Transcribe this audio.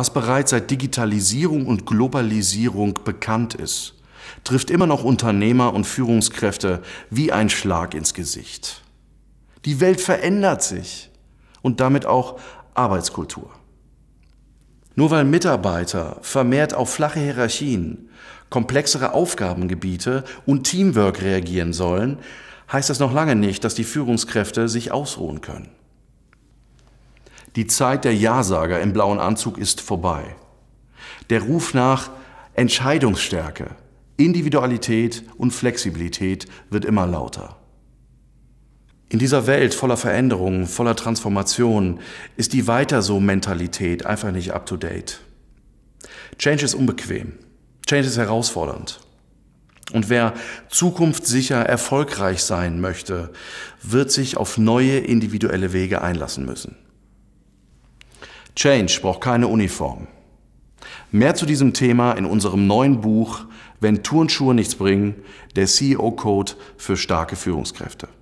was bereits seit Digitalisierung und Globalisierung bekannt ist, trifft immer noch Unternehmer und Führungskräfte wie ein Schlag ins Gesicht. Die Welt verändert sich und damit auch Arbeitskultur. Nur weil Mitarbeiter vermehrt auf flache Hierarchien, komplexere Aufgabengebiete und Teamwork reagieren sollen, heißt das noch lange nicht, dass die Führungskräfte sich ausruhen können. Die Zeit der Ja-Sager im blauen Anzug ist vorbei. Der Ruf nach Entscheidungsstärke, Individualität und Flexibilität wird immer lauter. In dieser Welt voller Veränderungen, voller Transformationen ist die Weiter-so-Mentalität einfach nicht up-to-date. Change ist unbequem. Change ist herausfordernd. Und wer zukunftssicher erfolgreich sein möchte, wird sich auf neue individuelle Wege einlassen müssen. Change braucht keine Uniform. Mehr zu diesem Thema in unserem neuen Buch Wenn Turnschuhe nichts bringen, der CEO-Code für starke Führungskräfte.